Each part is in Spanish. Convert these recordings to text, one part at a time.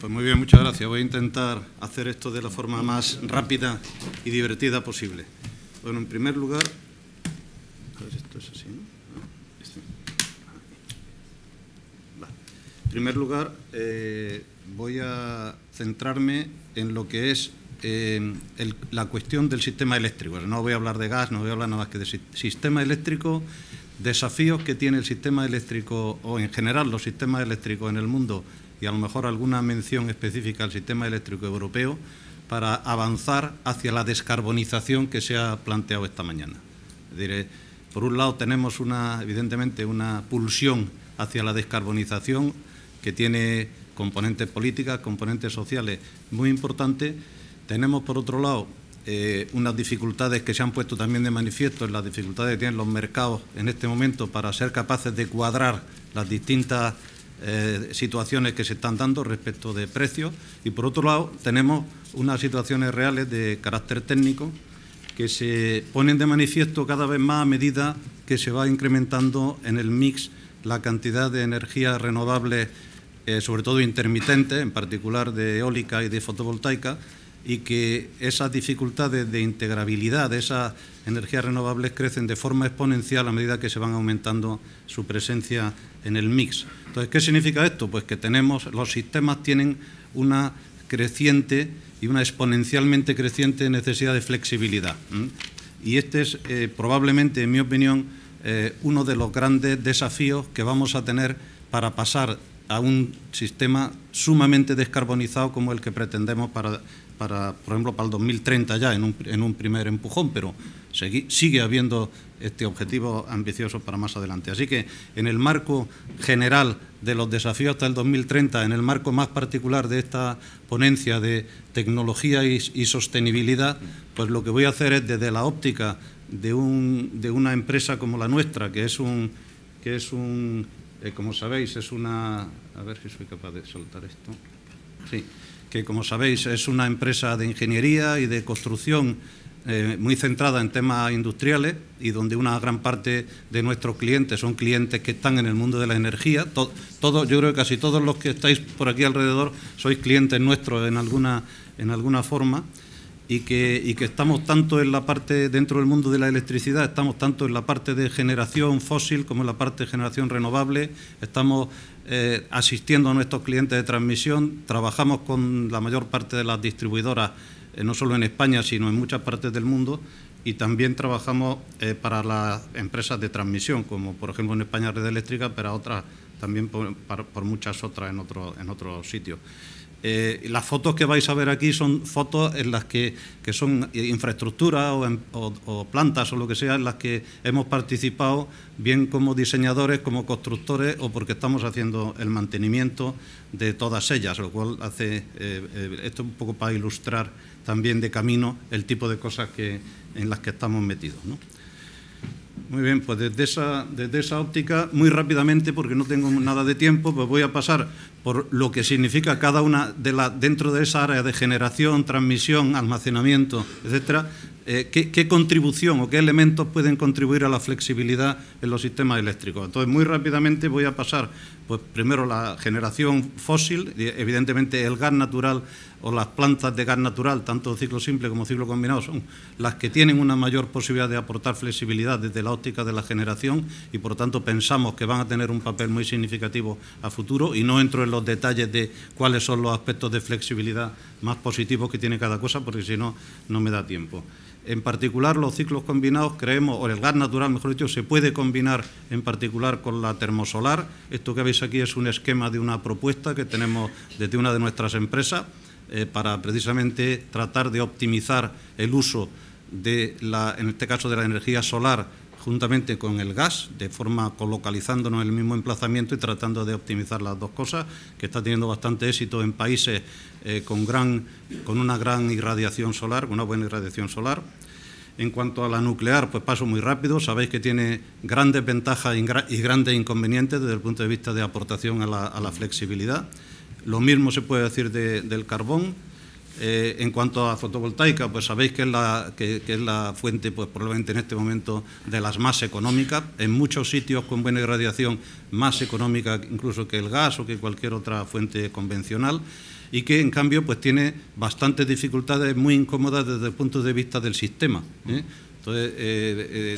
Pues muy bien, muchas gracias. Voy a intentar hacer esto de la forma más rápida y divertida posible. Bueno, en primer lugar, a ver, esto es así, ¿no? Este. En primer lugar, eh, voy a centrarme en lo que es eh, la cuestión del sistema eléctrico. No voy a hablar de gas, no voy a hablar nada más que de sistema eléctrico, desafíos que tiene el sistema eléctrico o en general los sistemas eléctricos en el mundo y a lo mejor alguna mención específica al sistema eléctrico europeo para avanzar hacia la descarbonización que se ha planteado esta mañana. Es decir, eh, por un lado tenemos una, evidentemente una pulsión hacia la descarbonización que tiene componentes políticas, componentes sociales muy importantes. Tenemos por otro lado eh, unas dificultades que se han puesto también de manifiesto en las dificultades que tienen los mercados en este momento para ser capaces de cuadrar las distintas eh, situaciones que se están dando respecto de precios y por otro lado tenemos unas situaciones reales de carácter técnico que se ponen de manifiesto cada vez más a medida que se va incrementando en el mix la cantidad de energías renovables, eh, sobre todo intermitentes, en particular de eólica y de fotovoltaica, y que esas dificultades de integrabilidad de esas energías renovables crecen de forma exponencial a medida que se van aumentando su presencia en el mix. Entonces, ¿qué significa esto? Pues que tenemos, los sistemas tienen una creciente y una exponencialmente creciente necesidad de flexibilidad. Y este es eh, probablemente, en mi opinión, eh, uno de los grandes desafíos que vamos a tener para pasar a un sistema sumamente descarbonizado como el que pretendemos para para, por ejemplo, para el 2030 ya en un, en un primer empujón, pero sigue habiendo este objetivo ambicioso para más adelante. Así que en el marco general de los desafíos hasta el 2030, en el marco más particular de esta ponencia de tecnología y, sostenibilidad, pues lo que voy a hacer es desde la óptica de, un, de una empresa como la nuestra, que es un, que es un eh, como sabéis, es una... A ver si soy capaz de soltar esto. Sí que como sabéis es una empresa de ingeniería y de construcción eh, muy centrada en temas industriales y donde una gran parte de nuestros clientes son clientes que están en el mundo de la energía. yo creo que casi todos los que estáis por aquí alrededor sois clientes nuestros en alguna forma y que, estamos tanto en la parte, dentro del mundo de la electricidad, estamos tanto en la parte de generación fósil como en la parte de generación renovable, estamos eh, asistiendo a nuestros clientes de transmisión, trabajamos con la mayor parte de las distribuidoras, eh, no solo en España, sino en muchas partes del mundo, y también trabajamos eh, para las empresas de transmisión, como por ejemplo en España Red Eléctrica, pero otras también por, muchas otras en, en otros sitios. Eh, las fotos que vais a ver aquí son fotos en las que, que son infraestructuras em, o, plantas o lo que sea en las que hemos participado, bien como diseñadores, como constructores o porque estamos haciendo el mantenimiento de todas ellas, lo cual hace eh, eh, esto un poco para ilustrar también de camino el tipo de cosas en las que estamos metidos. Muy bien, pues desde esa, desde esa óptica, muy rápidamente, porque no tengo nada de tiempo, pues voy a pasar por lo que significa cada una de las, dentro de esa área de generación, transmisión, almacenamiento, etcétera, eh, qué, qué, contribución o qué elementos pueden contribuir a la flexibilidad en los sistemas eléctricos. Entonces, muy rápidamente voy a pasar pues primero la generación fósil, evidentemente el gas natural o las plantas de gas natural, tanto ciclo simple como ciclo combinado, son las que tienen una mayor posibilidad de aportar flexibilidad desde la óptica de la generación y por tanto pensamos que van a tener un papel muy significativo a futuro y no entro en los detalles de cuáles son los aspectos de flexibilidad más positivos que tiene cada cosa porque si no, no me da tiempo. En particular, los ciclos combinados creemos, o el gas natural, mejor dicho, se puede combinar en particular con la termosolar, esto que habéis aquí es un esquema de una propuesta que tenemos desde una de nuestras empresas eh, para precisamente tratar de optimizar el uso de la, en este caso de la energía solar juntamente con el gas, de forma colocalizándonos en el mismo emplazamiento y tratando de optimizar las dos cosas, que está teniendo bastante éxito en países eh, con, con una gran irradiación solar, una buena irradiación solar. En cuanto a la nuclear, pues paso muy rápido. Sabéis que tiene grandes ventajas y grandes inconvenientes desde el punto de vista de aportación a la, flexibilidad. Lo mismo se puede decir del carbón. Eh, en cuanto a fotovoltaica, pues sabéis que es la, fuente, pues probablemente en este momento, de las más económicas, en muchos sitios con buena irradiación, más económica incluso que el gas o que cualquier otra fuente convencional y que en cambio pues tiene bastantes dificultades muy incómodas desde el punto de vista del sistema. ¿eh? Entonces, eh,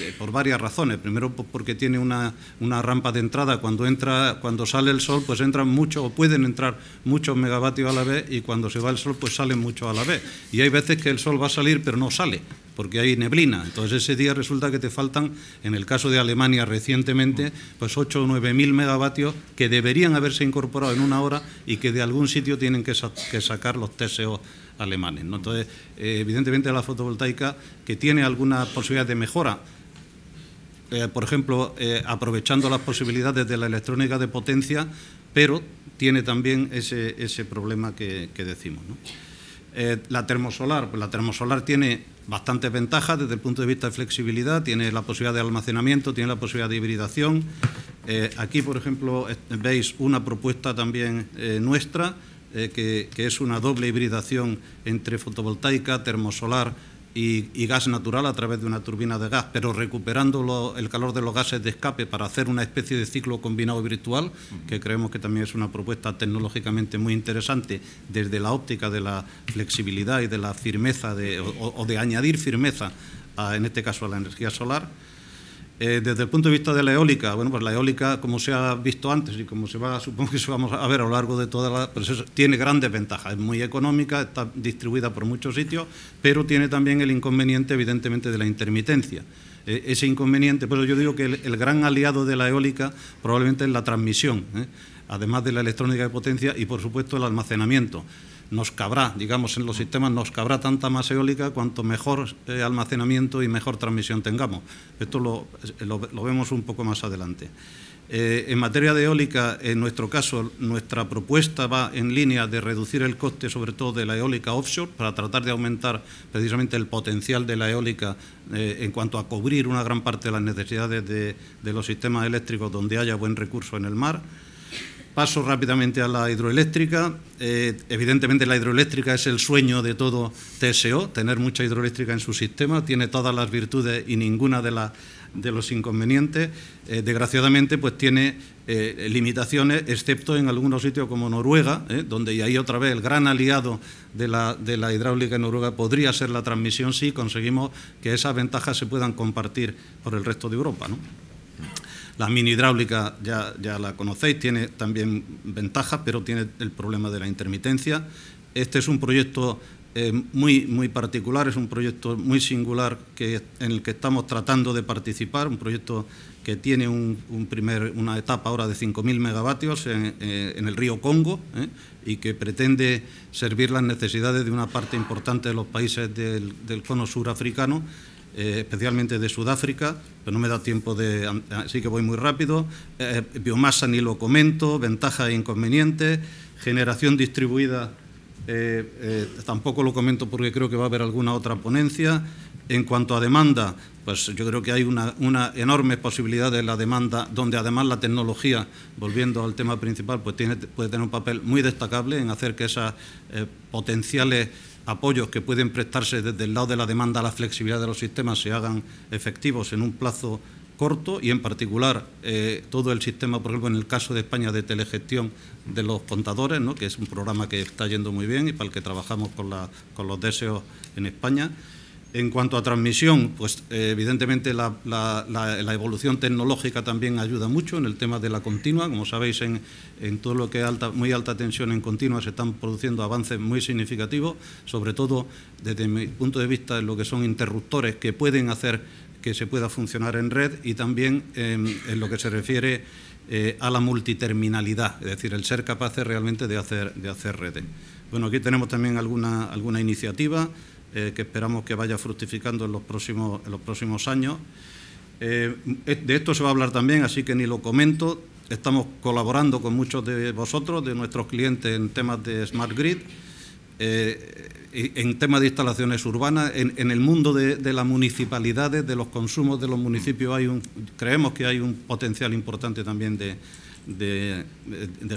eh, por varias razones. Primero, pues, porque tiene una, una, rampa de entrada. Cuando entra, cuando sale el sol, pues entran muchos o pueden entrar muchos megavatios a la vez y cuando se va el sol, pues salen muchos a la vez. Y hay veces que el sol va a salir, pero no sale porque hay neblina. Entonces ese día resulta que te faltan, en el caso de Alemania recientemente, pues 8 o 9 mil megavatios que deberían haberse incorporado en una hora y que de algún sitio tienen que, sacar los TSO alemanes. Entonces, eh, evidentemente la fotovoltaica, que tiene alguna posibilidad de mejora, eh, por ejemplo, eh, aprovechando las posibilidades de la electrónica de potencia, pero tiene también ese, problema que, decimos. la termosolar, pues la termosolar tiene bastantes ventajas desde el punto de vista de flexibilidad, tiene la posibilidad de almacenamiento, tiene la posibilidad de hibridación. Eh, aquí, por ejemplo, veis una propuesta también eh, nuestra, eh, que, que, es una doble hibridación entre fotovoltaica, termosolar y, gas natural a través de una turbina de gas, pero recuperando el calor de los gases de escape para hacer una especie de ciclo combinado virtual, que creemos que también es una propuesta tecnológicamente muy interesante desde la óptica de la flexibilidad y de la firmeza o, de añadir firmeza, en este caso a la energía solar. Eh, desde el punto de vista de la eólica, bueno, pues la eólica, como se ha visto antes y como se va, supongo que se vamos a ver a lo largo de toda la... Pero pues tiene grandes ventajas, es muy económica, está distribuida por muchos sitios, pero tiene también el inconveniente, evidentemente, de la intermitencia. Eh, ese inconveniente, pero yo digo que el, gran aliado de la eólica probablemente es la transmisión, ¿eh? además de la electrónica de potencia y, por supuesto, el almacenamiento nos cabrá, digamos, en los sistemas nos cabrá tanta más eólica cuanto mejor eh, almacenamiento y mejor transmisión tengamos. Esto lo, eh, vemos un poco más adelante. Eh, en materia de eólica, en nuestro caso, nuestra propuesta va en línea de reducir el coste, sobre todo de la eólica offshore, para tratar de aumentar precisamente el potencial de la eólica en cuanto a cubrir una gran parte de las necesidades de los sistemas eléctricos donde haya buen recurso en el mar. Paso rápidamente a la hidroeléctrica. Eh, evidentemente la hidroeléctrica es el sueño de todo TSO, tener mucha hidroeléctrica en su sistema, tiene todas las virtudes y ninguna de, de los inconvenientes. Eh, desgraciadamente pues tiene eh, limitaciones, excepto en algunos sitios como Noruega, donde y ahí otra vez el gran aliado de la, hidráulica en Noruega podría ser la transmisión si conseguimos que esas ventajas se puedan compartir por el resto de Europa. La mini hidráulica ya, ya la conocéis, tiene también ventajas, pero tiene el problema de la intermitencia. Este es un proyecto eh, muy, muy particular, es un proyecto muy singular que, en el que estamos tratando de participar, un proyecto que tiene un, primer, una etapa ahora de 5.000 megavatios eh, en, el río Congo eh, y que pretende servir las necesidades de una parte importante de los países del, del cono sur africano eh, especialmente de Sudáfrica, pero no me da tiempo de... así que voy muy rápido. Eh, biomasa ni lo comento, ventajas e inconvenientes, generación distribuida eh, tampoco lo comento porque creo que va a haber alguna otra ponencia. En cuanto a demanda, pues yo creo que hay una, enorme posibilidad de la demanda, donde además la tecnología, volviendo al tema principal, pues tiene, puede tener un papel muy destacable en hacer que esas potenciales apoyos que pueden prestarse desde el lado de la demanda a la flexibilidad de los sistemas se hagan efectivos en un plazo corto y en particular eh, todo el sistema, por ejemplo, en el caso de España de telegestión de los contadores, ¿no? que es un programa que está yendo muy bien y para el que trabajamos con, con los deseos en España. En cuanto a transmisión, pues eh, evidentemente la, evolución tecnológica también ayuda mucho en el tema de la continua. Como sabéis, en, todo lo que es muy alta tensión en continua se están produciendo avances muy significativos, sobre todo desde mi punto de vista en lo que son interruptores que pueden hacer que se pueda funcionar en red y también en, lo que se refiere eh, a la multiterminalidad, es decir, el ser capaces realmente de hacer, de hacer redes. Bueno, aquí tenemos también alguna, alguna iniciativa. Eh, que esperamos que vaya fructificando en los próximos, en los próximos años. Eh, eh, de esto se va a hablar también, así que ni lo comento. Estamos colaborando con muchos de vosotros, de nuestros clientes, en temas de Smart Grid, en temas de instalaciones urbanas. En, el mundo de, las municipalidades, de los consumos de los municipios, hay un, creemos que hay un potencial importante también de,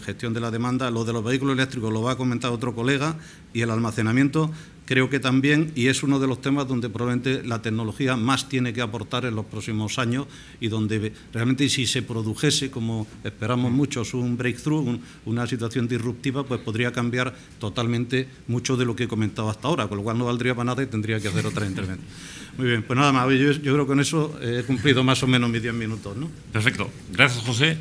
gestión de la demanda. Lo de los vehículos eléctricos lo va a comentar otro colega y el almacenamiento creo que también, y es uno de los temas donde probablemente la tecnología más tiene que aportar en los próximos años y donde realmente si se produjese, como esperamos muchos, un breakthrough, una situación disruptiva, pues podría cambiar totalmente mucho de lo que he comentado hasta ahora, con lo cual no valdría para nada y tendría que hacer otra intervención. Muy bien, pues nada más, yo, creo que con eso he cumplido más o menos mis diez minutos. ¿no? Perfecto, gracias José.